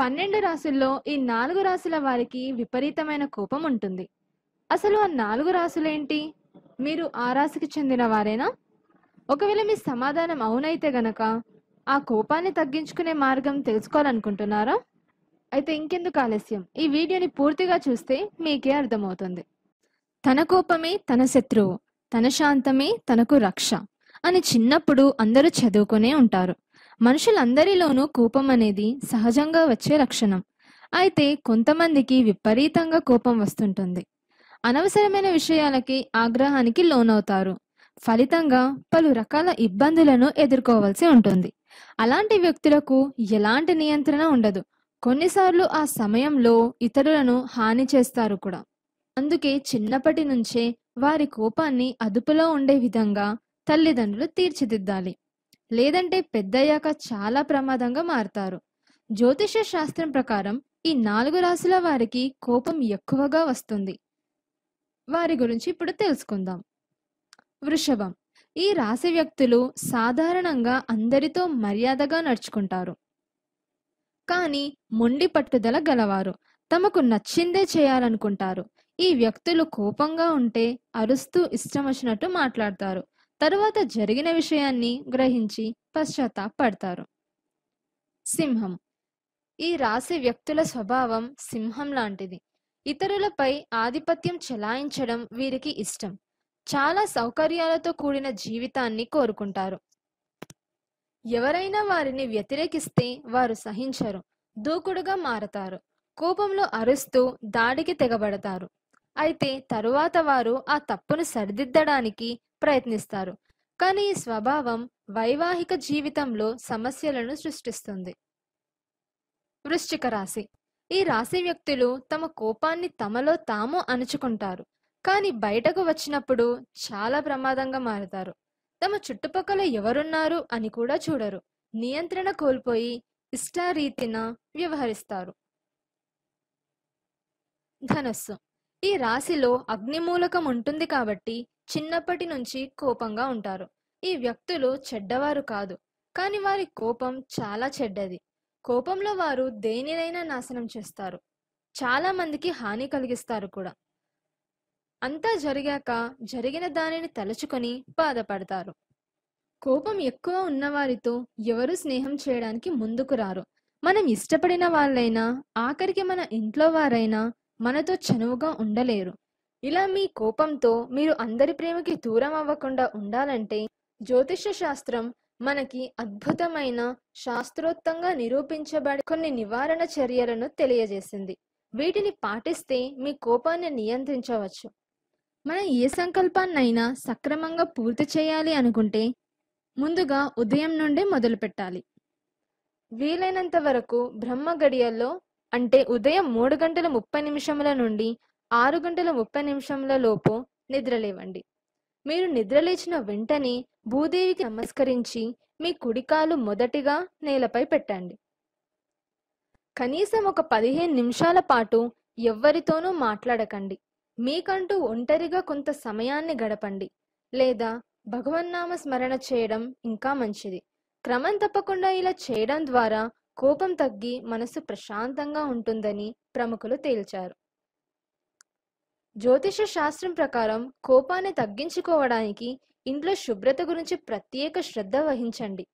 పన్నెండు రాసుల్లో ఈ నాలుగు రాసుల వారికి విపరీతమైన కోపం ఉంటుంది అసలు ఆ నాలుగు రాసులేంటి మీరు ఆ రాశికి చెందిన వారేనా ఒకవేళ మీ సమాధానం అవునైతే గనక ఆ కోపాన్ని తగ్గించుకునే మార్గం తెలుసుకోవాలనుకుంటున్నారా అయితే ఇంకెందుకు ఆలస్యం ఈ వీడియోని పూర్తిగా చూస్తే మీకే అర్థమవుతుంది తన కోపమే తన శత్రువు తన శాంతమే తనకు రక్ష అని చిన్నప్పుడు అందరూ చదువుకునే ఉంటారు మనుషులందరిలోనూ కోపం అనేది సహజంగా వచ్చే లక్షణం అయితే కొంతమందికి విపరీతంగా కోపం వస్తుంటుంది అనవసరమైన విషయాలకి ఆగ్రహానికి లోనవుతారు ఫలితంగా పలు రకాల ఇబ్బందులను ఎదుర్కోవాల్సి ఉంటుంది అలాంటి వ్యక్తులకు ఎలాంటి నియంత్రణ ఉండదు కొన్నిసార్లు ఆ సమయంలో ఇతరులను హాని చేస్తారు కూడా అందుకే చిన్నప్పటి నుంచే వారి కోపాన్ని అదుపులో ఉండే విధంగా తల్లిదండ్రులు తీర్చిదిద్దాలి లేదంటే పెద్దయ్యాక చాలా ప్రమాదంగా మారతారు జ్యోతిష శాస్త్రం ప్రకారం ఈ నాలుగు రాశుల వారికి కోపం ఎక్కువగా వస్తుంది వారి గురించి ఇప్పుడు తెలుసుకుందాం వృషభం ఈ రాశి వ్యక్తులు సాధారణంగా అందరితో మర్యాదగా నడుచుకుంటారు కానీ మొండి పట్టుదల గలవారు తమకు నచ్చిందే చేయాలనుకుంటారు ఈ వ్యక్తులు కోపంగా ఉంటే అరుస్తూ ఇష్టం వచ్చినట్టు మాట్లాడతారు తరువాత జరిగిన విషయాన్ని గ్రహించి పశ్చాత్తాపడతారు సింహం ఈ రాశి వ్యక్తుల స్వభావం సింహం లాంటిది ఇతరులపై ఆధిపత్యం చెలాయించడం వీరికి ఇష్టం చాలా సౌకర్యాలతో కూడిన జీవితాన్ని కోరుకుంటారు ఎవరైనా వారిని వ్యతిరేకిస్తే వారు సహించరు దూకుడుగా మారతారు కోపంలో అరుస్తూ దాడికి తెగబడతారు అయితే తరువాత వారు ఆ తప్పును సరిదిద్దడానికి ప్రయత్నిస్తారు కానీ ఈ స్వభావం వైవాహిక జీవితంలో సమస్యలను సృష్టిస్తుంది వృశ్చిక రాశి ఈ రాశి వ్యక్తులు తమ కోపాన్ని తమలో తాము అణుచుకుంటారు కానీ బయటకు వచ్చినప్పుడు చాలా ప్రమాదంగా మారుతారు తమ చుట్టుపక్కల ఎవరున్నారు అని కూడా చూడరు నియంత్రణ కోల్పోయి ఇష్టారీతిన వ్యవహరిస్తారు ధనస్సు ఈ రాశిలో అగ్నిమూలకం ఉంటుంది కాబట్టి చిన్నప్పటి నుంచి కోపంగా ఉంటారు ఈ వ్యక్తులు చెడ్డవారు కాదు కానీ వారి కోపం చాలా చెడ్డది కోపంలో వారు దేనినైనా నాశనం చేస్తారు చాలా మందికి హాని కలిగిస్తారు కూడా అంతా జరిగాక జరిగిన దానిని తలుచుకొని బాధపడతారు కోపం ఎక్కువ ఉన్నవారితో ఎవరు స్నేహం చేయడానికి ముందుకు రారు మనం ఇష్టపడిన వాళ్ళైనా ఆఖరికి మన ఇంట్లో వారైనా మనతో చనువుగా ఉండలేరు ఇలా మీ కోపంతో మీరు అందరి ప్రేమకి దూరం అవ్వకుండా ఉండాలంటే జ్యోతిష శాస్త్రం మనకి అద్భుతమైన శాస్త్రోత్తంగా నిరూపించబడి కొన్ని నివారణ చర్యలను తెలియజేసింది వీటిని పాటిస్తే మీ కోపాన్ని నియంత్రించవచ్చు మనం ఏ సంకల్పాన్నైనా సక్రమంగా పూర్తి చేయాలి అనుకుంటే ముందుగా ఉదయం నుండే మొదలు పెట్టాలి వీలైనంత వరకు బ్రహ్మ గడియల్లో అంటే ఉదయం మూడు గంటల ముప్పై నిమిషముల నుండి ఆరు గంటల ముప్పై నిమిషముల లోపు నిద్రలేవండి మీరు నిద్రలేచిన వెంటనే భూదేవికి నమస్కరించి మీ కుడికాలు మొదటిగా నేలపై పెట్టండి కనీసం ఒక పదిహేను నిమిషాల పాటు ఎవ్వరితోనూ మాట్లాడకండి మీకంటూ ఒంటరిగా కొంత సమయాన్ని గడపండి లేదా భగవన్నామ స్మరణ చేయడం ఇంకా మంచిది క్రమం తప్పకుండా ఇలా చేయడం ద్వారా కోపం తగ్గి మనసు ప్రశాంతంగా ఉంటుందని ప్రముఖులు తేల్చారు జ్యోతిష శాస్త్రం ప్రకారం కోపాన్ని తగ్గించుకోవడానికి ఇంట్లో శుభ్రత గురించి ప్రత్యేక శ్రద్ధ వహించండి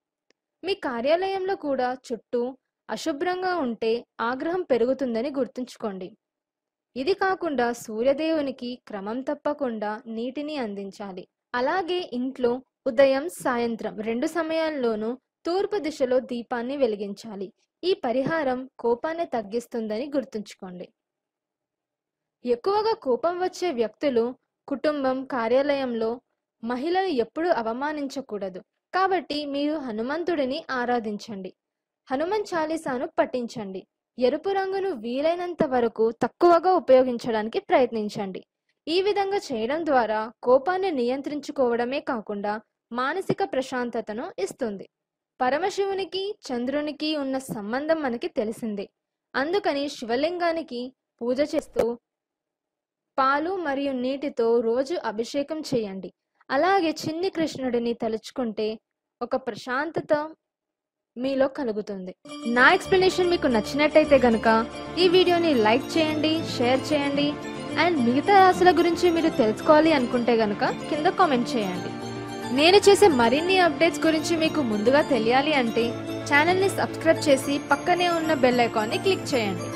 మీ కార్యాలయంలో కూడా చుట్టూ అశుభ్రంగా ఉంటే ఆగ్రహం పెరుగుతుందని గుర్తుంచుకోండి ఇది కాకుండా సూర్యదేవునికి క్రమం తప్పకుండా నీటిని అందించాలి అలాగే ఇంట్లో ఉదయం సాయంత్రం రెండు సమయాల్లోనూ తూర్పు దిశలో దీపాన్ని వెలిగించాలి ఈ పరిహారం కోపాన్ని తగ్గిస్తుందని గుర్తుంచుకోండి ఎక్కువగా కోపం వచ్చే వ్యక్తులు కుటుంబం కార్యాలయంలో మహిళలు ఎప్పుడూ అవమానించకూడదు కాబట్టి మీరు హనుమంతుడిని ఆరాధించండి హనుమన్ చాలీసాను పఠించండి ఎరుపు రంగును వీలైనంత వరకు తక్కువగా ఉపయోగించడానికి ప్రయత్నించండి ఈ విధంగా చేయడం ద్వారా కోపాన్ని నియంత్రించుకోవడమే కాకుండా మానసిక ప్రశాంతతను ఇస్తుంది పరమశివునికి చంద్రునికి ఉన్న సంబంధం మనకి తెలిసిందే అందుకని శివలింగానికి పూజ చేస్తూ పాలు మరియు నీటితో రోజు అభిషేకం చేయండి అలాగే చిన్ని కృష్ణుడిని తలుచుకుంటే ఒక ప్రశాంతత మీలో కలుగుతుంది నా ఎక్స్ప్లెనేషన్ మీకు నచ్చినట్టయితే గనుక ఈ వీడియోని లైక్ చేయండి షేర్ చేయండి అండ్ మిగతా రాశుల గురించి మీరు తెలుసుకోవాలి అనుకుంటే గనుక కింద కామెంట్ చేయండి నేను చేసే మరిన్ని అప్డేట్స్ గురించి మీకు ముందుగా తెలియాలి అంటే ఛానల్ని సబ్స్క్రైబ్ చేసి పక్కనే ఉన్న బెల్ ఐకాన్ని క్లిక్ చేయండి